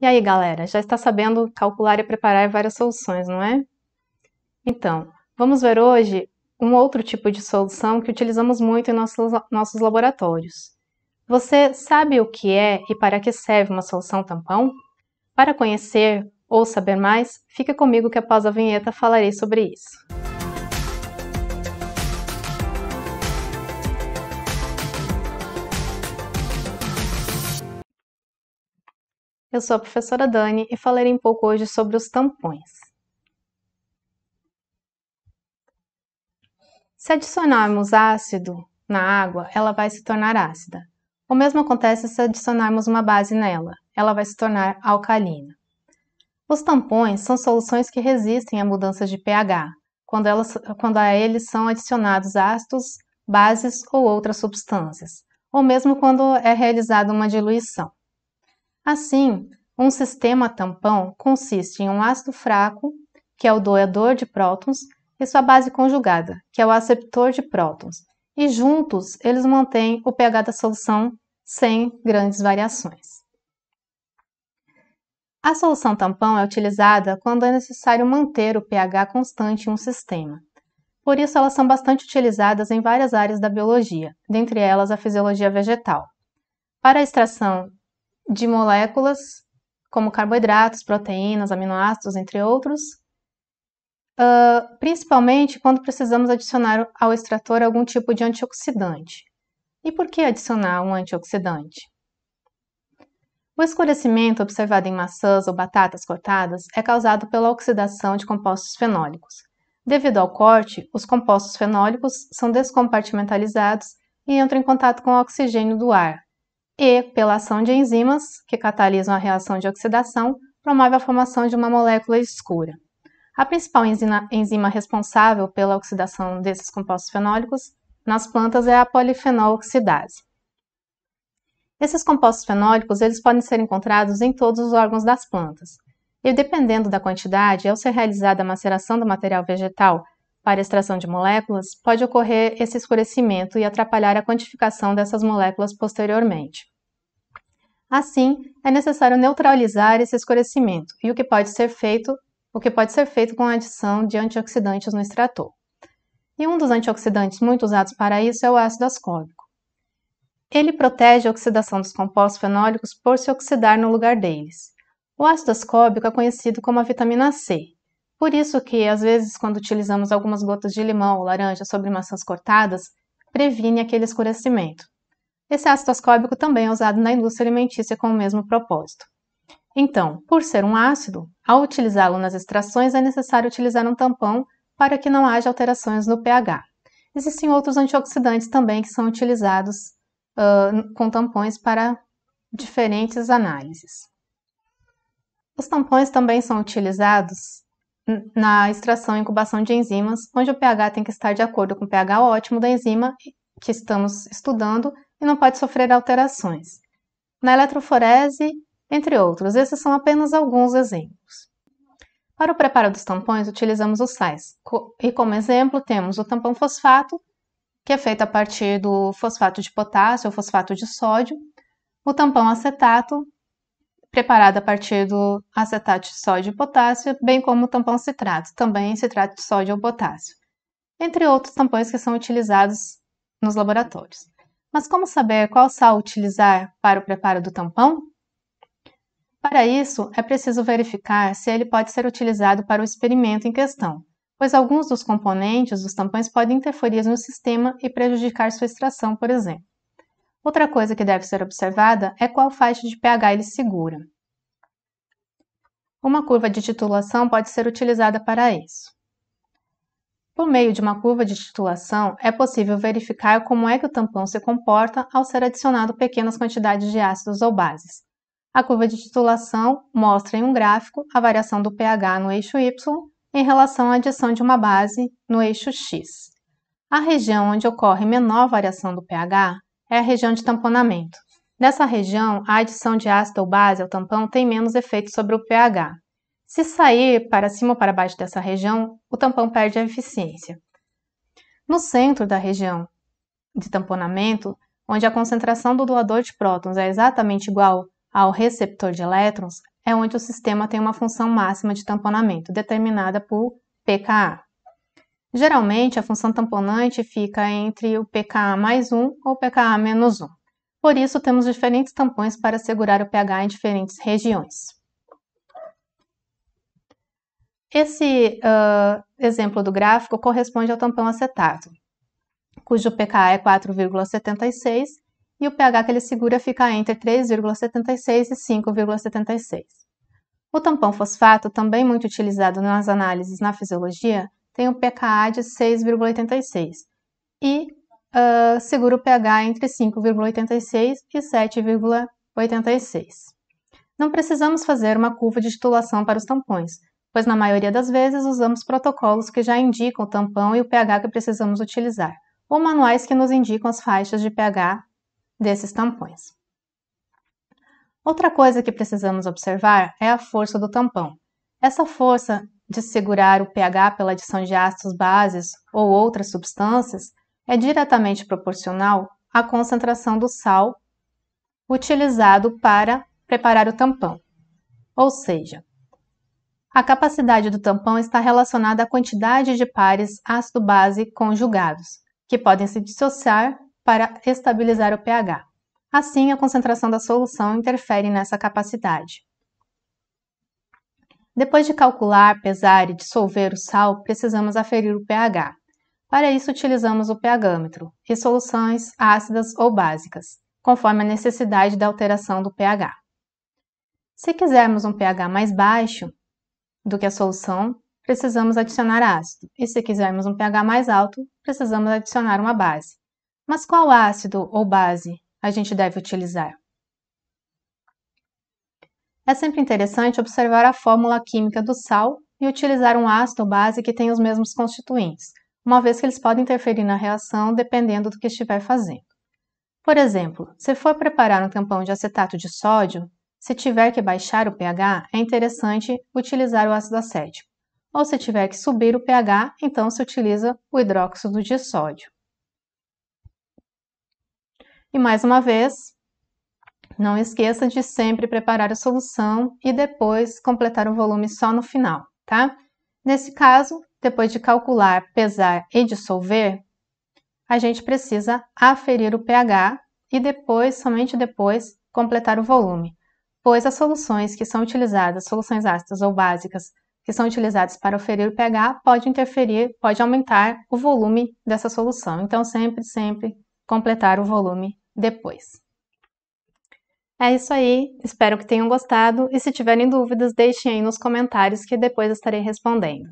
E aí, galera, já está sabendo calcular e preparar várias soluções, não é? Então, vamos ver hoje um outro tipo de solução que utilizamos muito em nossos, nossos laboratórios. Você sabe o que é e para que serve uma solução tampão? Para conhecer ou saber mais, fica comigo que após a vinheta falarei sobre isso. Eu sou a professora Dani e falarei um pouco hoje sobre os tampões. Se adicionarmos ácido na água, ela vai se tornar ácida. O mesmo acontece se adicionarmos uma base nela, ela vai se tornar alcalina. Os tampões são soluções que resistem a mudanças de pH, quando, elas, quando a eles são adicionados ácidos, bases ou outras substâncias, ou mesmo quando é realizada uma diluição. Assim, um sistema tampão consiste em um ácido fraco, que é o doador de prótons, e sua base conjugada, que é o aceptor de prótons, e juntos eles mantêm o pH da solução sem grandes variações. A solução tampão é utilizada quando é necessário manter o pH constante em um sistema. Por isso, elas são bastante utilizadas em várias áreas da biologia, dentre elas a fisiologia vegetal. Para a extração de moléculas como carboidratos, proteínas, aminoácidos, entre outros, uh, principalmente quando precisamos adicionar ao extrator algum tipo de antioxidante. E por que adicionar um antioxidante? O escurecimento observado em maçãs ou batatas cortadas é causado pela oxidação de compostos fenólicos. Devido ao corte, os compostos fenólicos são descompartimentalizados e entram em contato com o oxigênio do ar, e, pela ação de enzimas, que catalisam a reação de oxidação, promove a formação de uma molécula escura. A principal enzima responsável pela oxidação desses compostos fenólicos nas plantas é a polifenol oxidase. Esses compostos fenólicos eles podem ser encontrados em todos os órgãos das plantas. E dependendo da quantidade, ao ser realizada a maceração do material vegetal para extração de moléculas, pode ocorrer esse escurecimento e atrapalhar a quantificação dessas moléculas posteriormente. Assim, é necessário neutralizar esse escurecimento, e o que pode ser feito, o que pode ser feito com a adição de antioxidantes no extrator. E um dos antioxidantes muito usados para isso é o ácido ascórbico. Ele protege a oxidação dos compostos fenólicos por se oxidar no lugar deles. O ácido ascórbico é conhecido como a vitamina C por isso que, às vezes, quando utilizamos algumas gotas de limão ou laranja sobre maçãs cortadas, previne aquele escurecimento. Esse ácido ascórbico também é usado na indústria alimentícia com o mesmo propósito. Então, por ser um ácido, ao utilizá-lo nas extrações é necessário utilizar um tampão para que não haja alterações no pH. Existem outros antioxidantes também que são utilizados uh, com tampões para diferentes análises. Os tampões também são utilizados na extração e incubação de enzimas, onde o pH tem que estar de acordo com o pH ótimo da enzima que estamos estudando e não pode sofrer alterações. Na eletroforese, entre outros, esses são apenas alguns exemplos. Para o preparo dos tampões, utilizamos os sais. E como exemplo, temos o tampão fosfato, que é feito a partir do fosfato de potássio ou fosfato de sódio, o tampão acetato, preparado a partir do acetato de sódio e potássio, bem como o tampão citrato, também citrato de sódio ou potássio, entre outros tampões que são utilizados nos laboratórios. Mas como saber qual sal utilizar para o preparo do tampão? Para isso, é preciso verificar se ele pode ser utilizado para o experimento em questão, pois alguns dos componentes dos tampões podem interferir no sistema e prejudicar sua extração, por exemplo. Outra coisa que deve ser observada é qual faixa de pH ele segura. Uma curva de titulação pode ser utilizada para isso. Por meio de uma curva de titulação, é possível verificar como é que o tampão se comporta ao ser adicionado pequenas quantidades de ácidos ou bases. A curva de titulação mostra em um gráfico a variação do pH no eixo Y em relação à adição de uma base no eixo X. A região onde ocorre menor variação do pH é a região de tamponamento. Nessa região, a adição de ácido ou base ao tampão tem menos efeito sobre o pH. Se sair para cima ou para baixo dessa região, o tampão perde a eficiência. No centro da região de tamponamento, onde a concentração do doador de prótons é exatamente igual ao receptor de elétrons, é onde o sistema tem uma função máxima de tamponamento, determinada por pKa. Geralmente, a função tamponante fica entre o pKa mais 1 ou pKa menos 1. Por isso, temos diferentes tampões para segurar o pH em diferentes regiões. Esse uh, exemplo do gráfico corresponde ao tampão acetato, cujo pKa é 4,76 e o pH que ele segura fica entre 3,76 e 5,76. O tampão fosfato, também muito utilizado nas análises na fisiologia, tem um pKa de 6,86 e uh, segura o pH entre 5,86 e 7,86. Não precisamos fazer uma curva de titulação para os tampões, pois na maioria das vezes usamos protocolos que já indicam o tampão e o pH que precisamos utilizar, ou manuais que nos indicam as faixas de pH desses tampões. Outra coisa que precisamos observar é a força do tampão. Essa força de segurar o pH pela adição de ácidos bases ou outras substâncias é diretamente proporcional à concentração do sal utilizado para preparar o tampão. Ou seja, a capacidade do tampão está relacionada à quantidade de pares ácido-base conjugados, que podem se dissociar para estabilizar o pH. Assim, a concentração da solução interfere nessa capacidade. Depois de calcular, pesar e dissolver o sal, precisamos aferir o pH. Para isso, utilizamos o pHmetro e soluções ácidas ou básicas, conforme a necessidade da alteração do pH. Se quisermos um pH mais baixo do que a solução, precisamos adicionar ácido, e se quisermos um pH mais alto, precisamos adicionar uma base. Mas qual ácido ou base a gente deve utilizar? É sempre interessante observar a fórmula química do sal e utilizar um ácido ou base que tem os mesmos constituintes, uma vez que eles podem interferir na reação dependendo do que estiver fazendo. Por exemplo, se for preparar um tampão de acetato de sódio, se tiver que baixar o pH, é interessante utilizar o ácido acético. Ou se tiver que subir o pH, então se utiliza o hidróxido de sódio. E mais uma vez, não esqueça de sempre preparar a solução e depois completar o volume só no final, tá? Nesse caso, depois de calcular, pesar e dissolver, a gente precisa aferir o pH e depois, somente depois, completar o volume, pois as soluções que são utilizadas, soluções ácidas ou básicas, que são utilizadas para oferir o pH, pode interferir, pode aumentar o volume dessa solução. Então, sempre, sempre completar o volume depois. É isso aí, espero que tenham gostado e se tiverem dúvidas, deixem aí nos comentários que depois estarei respondendo.